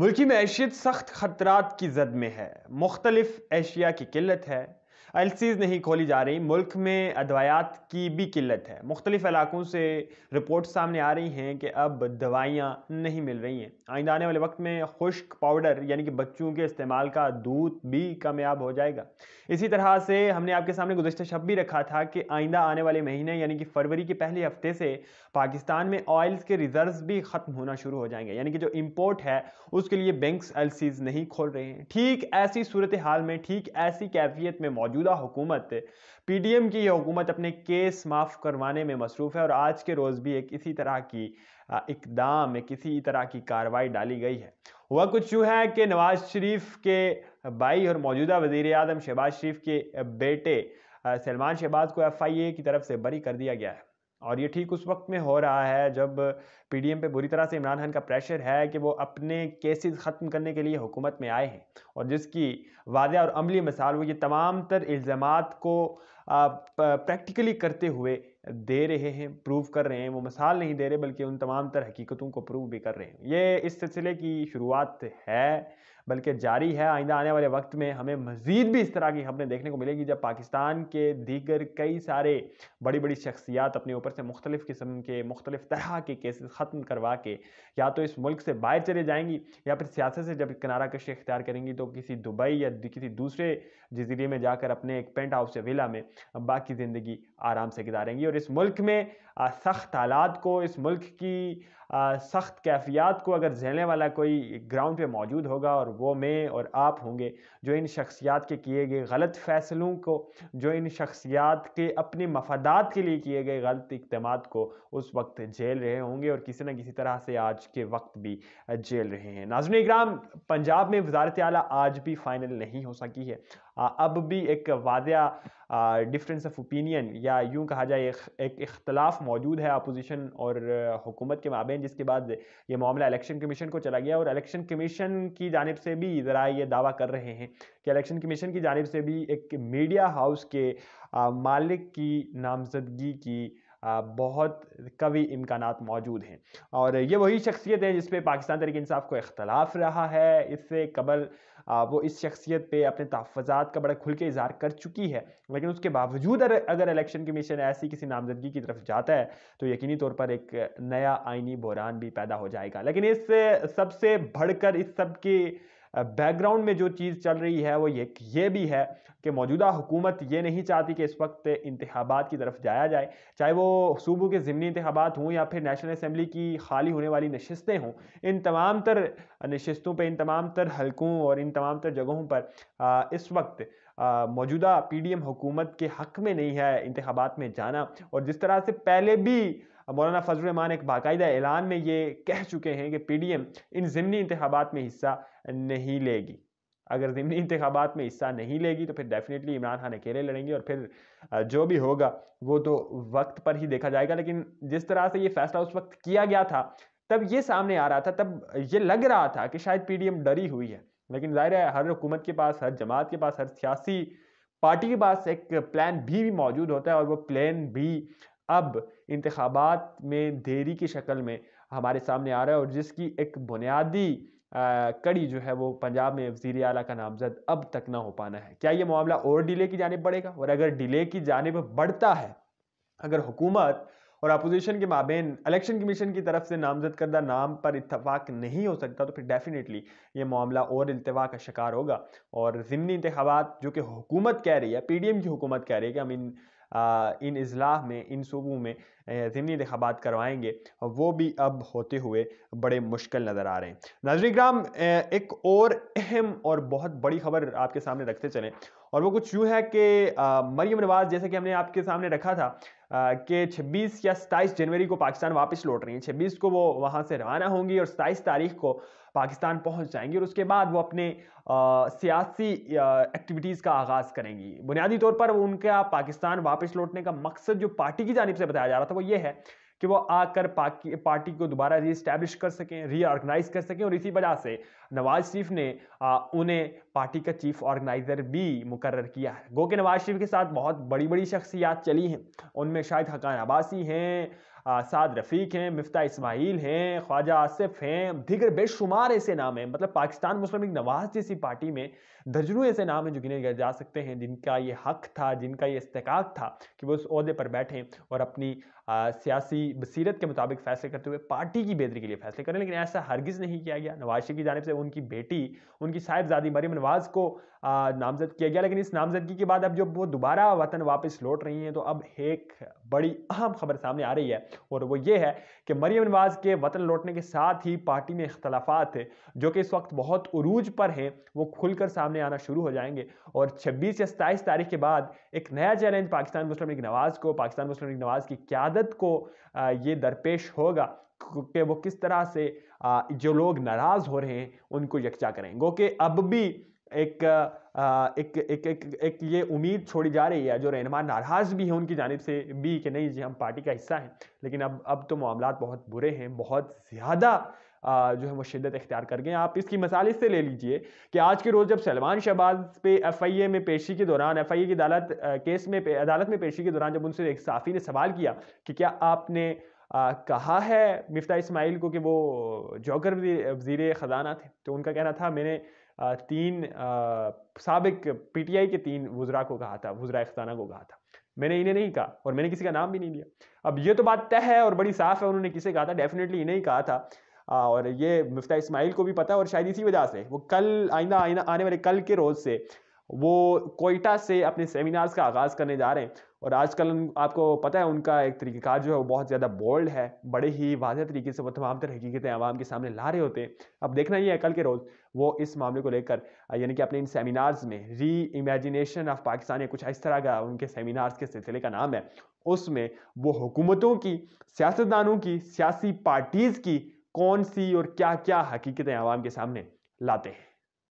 मुल्की मैशियत सख्त ख़तरात की जद में है मुख्तलिफ एशिया की किल्लत है एलसीज नहीं खोली जा रही मुल्क में अदवायात की भी किल्लत है मुख्तलिफ इलाकों से रिपोर्ट सामने आ रही हैं कि अब दवाइयाँ नहीं मिल रही हैं आइंदा आने वाले वक्त में खुश्क पाउडर यानी कि बच्चों के इस्तेमाल का दूध भी कामयाब हो जाएगा इसी तरह से हमने आपके सामने गुजशत शब भी रखा था कि आइंदा आने वाले महीने यानी कि फरवरी के पहले हफ्ते से पाकिस्तान में ऑयल्स के रिजर्व भी ख़त्म होना शुरू हो जाएंगे यानी कि जो इम्पोर्ट है उसके लिए बैंक्स एलसीज नहीं खोल रहे हैं ठीक ऐसी सूरत हाल में ठीक ऐसी कैफियत में मौजूद मौजूदा हुकूमत पी डी एम की यह हुकूमत अपने केस माफ़ करवाने में मसरूफ़ है और आज के रोज़ भी एक इसी तरह की इकदाम में किसी तरह की कार्रवाई डाली गई है हुआ कुछ यूँ है कि नवाज शरीफ के भाई और मौजूदा वजीर अजम शहबाज शरीफ के बेटे सलमान शहबाज को एफ आई ए की तरफ से बरी कर दिया गया है और ये ठीक उस वक्त में हो रहा है जब पीडीएम पे बुरी तरह से इमरान खान का प्रेशर है कि वो अपने केसेस ख़त्म करने के लिए हुकूमत में आए हैं और जिसकी वाद और अमली मिसाल वो ये तमाम तर इल्ज़ाम को प्रैक्टिकली करते हुए दे रहे हैं प्रूव कर रहे हैं वो मिसाल नहीं दे रहे बल्कि उन तमाम तर हकीकतों को प्रूव भी कर रहे हैं ये इस सिलसिले की शुरुआत है बल्कि जारी है आइंदा आने वाले वक्त में हमें मज़ीद भी इस तरह की खबरें देखने को मिलेगी जब पाकिस्तान के दीगर कई सारे बड़ी बड़ी शख्सियात अपने ऊपर से मुख्तलिफ़ किस्म के मुख्तलिफ तरह के केसेस ख़त्म करवा के या तो इस मुल्क से बाहर चले जाएंगी या फिर सियासत से जब किनारा कशी इख्तियार करेंगी तो किसी दुबई या किसी दूसरे जजीरे में जाकर अपने एक पेंट हाउस या विला में बाकी ज़िंदगी आराम से गुजारेंगी और इस मुल्क में सख्त हालात को इस मुल्क की सख्त कैफियात को अगर झेलने वाला कोई ग्राउंड पे मौजूद होगा और और वो मैं और आप होंगे जो इन शख्सियात के किए गए गलत फ़ैसलों को जो इन शख्सियात के अपने मफादात के लिए किए गए गलत इकदाम को उस वक्त झेल रहे होंगे और किसी न किसी तरह से आज के वक्त भी झेल रहे हैं नाजन इक्राम पंजाब में वजारत आला आज भी फाइनल नहीं हो सकी है अब भी एक वादा डिफरेंस ऑफ ओपिनियन या यूं कहा जाए एक, एक इख्तलाफ मौजूद है अपोजिशन और हुकूमत के माबे जिसके बाद ये मामला इलेक्शन कमीशन को चला गया और इलेक्शन कमीशन की जानब से भी ज़रा ये दावा कर रहे हैं कि इलेक्शन कमीशन की जानब से भी एक मीडिया हाउस के मालिक की नामजदगी की बहुत कवि इम्कान मौजूद हैं और ये वही शख्सियत हैं जिस पर पाकिस्तान तरीके इंसाफ को इख्तलाफ रहा है इससे कबल वो इस शख्सियत पे अपने तहफ़ात का बड़ा खुल के इजहार कर चुकी है लेकिन उसके बावजूद अगर इलेक्शन कमीशन ऐसी किसी नामजदगी की तरफ जाता है तो यकीनी तौर पर एक नया आइनी बहरान भी पैदा हो जाएगा लेकिन इस सबसे बढ़कर इस सब की बैकग्राउंड में जो चीज़ चल रही है वो ये ये भी है कि मौजूदा हुकूमत ये नहीं चाहती कि इस वक्त इंतबात की तरफ जाया जाए चाहे वो सूबों के ज़मनी इंतबात हों या फिर नेशनल असम्बली की खाली होने वाली नशस्तें हों इन तमाम तर नशस्तों पर इन तमाम तर हल्कों और इन तमाम तर जगहों पर आ, इस वक्त मौजूदा पी डी एम हुकूमत के हक़ में नहीं है इंतबात में जाना और जिस तरह से पहले भी मौलाना फजल रहमान एक बाकायदा ऐलान में ये कह चुके हैं कि पी डी एम इन ज़मनी इंतबात में हिस्सा नहीं लेगी अगर ज़मनी इंतबात में हिस्सा नहीं लेगी तो फिर डेफिनेटली इमरान खान अकेले लड़ेंगे और फिर जो भी होगा वो तो वक्त पर ही देखा जाएगा लेकिन जिस तरह से ये फैसला उस वक्त किया गया था तब ये सामने आ रहा था तब ये लग रहा था कि शायद पी डी एम डरी हुई है लेकिन ज़ाहिर है हर हुकूमत के पास हर जमात के पास हर सियासी पार्टी के पास एक प्लान भी, भी मौजूद होता है और वो प्लान भी अब इंतबात में देरी की शक्ल में हमारे सामने आ रहा है और जिसकी एक बुनियादी कड़ी जो है वो पंजाब में वजीर अला का नामजद अब तक ना हो पाना है क्या ये मामला और डिले की जानब बढ़ेगा और अगर डिले की जानब बढ़ता है अगर हुकूमत और अपोजिशन के माबेन इलेक्शन कमीशन की तरफ से नामजद करदा नाम पर इतफाक नहीं हो सकता तो फिर डेफिनेटली ये मामला और अल्तवा का शिकार होगा और ज़िमनी इंतबात जो कि हुकूमत कह रही है पी डी एम की हुकूमत कह रही है कि हम इन इन अजलाह में इन सूबों में ज़मनी इंतबात करवाएंगे वो भी अब होते हुए बड़े मुश्किल नज़र आ रहे हैं नाजरी ग्राम एक और अहम और बहुत बड़ी खबर आपके सामने रखते चलें और वो कुछ यूँ है कि मरीम नवाज़ जैसे कि हमने आपके सामने रखा था के 26 या 27 जनवरी को पाकिस्तान वापस लौट रही हैं 26 को वो वहाँ से रवाना होंगी और 27 तारीख को पाकिस्तान पहुँच जाएंगी और उसके बाद वो अपने आ, सियासी एक्टिविटीज़ का आगाज़ करेंगी बुनियादी तौर पर उनका पाकिस्तान वापस लौटने का मकसद जो पार्टी की जानब से बताया जा रहा था वो ये है कि वो आकर पार्टी को दोबारा रीस्टैब्लिश कर सकें रीऑर्गेनाइज कर सकें और इसी वजह से नवाज शरीफ ने आ, उन्हें पार्टी का चीफ ऑर्गेनाइजर भी मुकर किया है गो के नवाज शरीफ के साथ बहुत बड़ी बड़ी शख्सियात चली हैं उनमें शायद हकान अब्बासी हैं साद रफ़ीक हैं मफ्ता इसमाइल हैं ख्वाजा आसिफ हैं दिगर बेशुमार ऐसे नाम हैं मतलब पाकिस्तान मुस्लिम लीग नवाज जैसी पार्टी में दर्जनों ऐसे नाम हैं जो गिने गए जा सकते हैं जिनका ये हक था जिनका ये इस्तेकाक था कि वो उस अहदे पर बैठें और अपनी सियासी बसीरत के मुताबिक फैसले करते हुए पार्टी की बेहतरी के लिए फैसले करें लेकिन ऐसा हरगिज़ नहीं किया गया नवाज शरीफ की जानब से उनकी बेटी उनकी साहिबजादी मरीम नवाज़ को नामजद किया गया लेकिन इस नामजदगी के बाद अब जब वो दोबारा वतन वापस लौट रही हैं तो अब एक बड़ी अहम खबर सामने आ रही है और वो ये है कि मरियम नवाज के वतन लौटने के साथ ही पार्टी में इख्तलाफात जो कि इस वक्त बहुत उरूज पर हैं वो खुलकर सामने आना शुरू हो जाएंगे और छब्बीस या सताईस तारीख के बाद एक नया चैलेंज पाकिस्तान मुस्लिम लीग नवाज को पाकिस्तान मुस्लिम लीग नवाज की क्यादत को ये दरपेश होगा कि वो किस तरह से जो लोग नाराज़ हो रहे हैं उनको यकजा करें गो कि अब भी एक एक, एक, एक, एक ये उम्मीद छोड़ी जा रही है जो रहनमा नाराज़ भी हैं उनकी जानब से भी कि नहीं जी हम पार्टी का हिस्सा हैं लेकिन अब अब तो मामला बहुत बुरे हैं बहुत ज़्यादा जो है वो शिदत इख्तियार कर गए आप इसकी मिसाल इससे ले लीजिए कि आज के रोज़ जब सलमान शहबाज पे एफ आई ए में पेशी के दौरान एफ आई ए की अदालत केस में अदालत में पेशी के दौरान जब उनसे एक साफ़ी ने सवाल किया कि क्या आपने आ, कहा है मिफ्ता इस्माइल को कि वो जोकर वजीर ख़जाना थे तो उनका कहना था मैंने तीन सबक पीटीआई के तीन वज्रा को कहा था वज्रा अख्ताना को कहा था मैंने इन्हें नहीं कहा और मैंने किसी का नाम भी नहीं लिया अब ये तो बात तय है और बड़ी साफ है उन्होंने किसे कहा था डेफिनेटली इन्हें ही कहा था और ये मुफ्ता इस्माइल को भी पता है और शायद इसी वजह से वो कल आइंदा आईना आने वाले कल के रोज़ से वो कोयटा से अपने सेमिनार्स का आगाज़ करने जा रहे हैं और आजकल आपको पता है उनका एक तरीक़ेकार जो है वो बहुत ज़्यादा बोल्ड है बड़े ही वाजह तरीके से वो तमाम तर हकीकतें आवाम के सामने ला रहे होते हैं अब देखना ही है कल के रोज़ वो इस मामले को लेकर यानी कि अपने इन सेमिनार्स में री इमेजिनेशन ऑफ पाकिस्तान या कुछ इस तरह का उनके सेमिनार्स के सिलसिले का नाम है उसमें वो हुकूमतों की सियासतदानों की सियासी पार्टीज़ की कौन सी और क्या क्या हकीकतें आवाम के सामने लाते हैं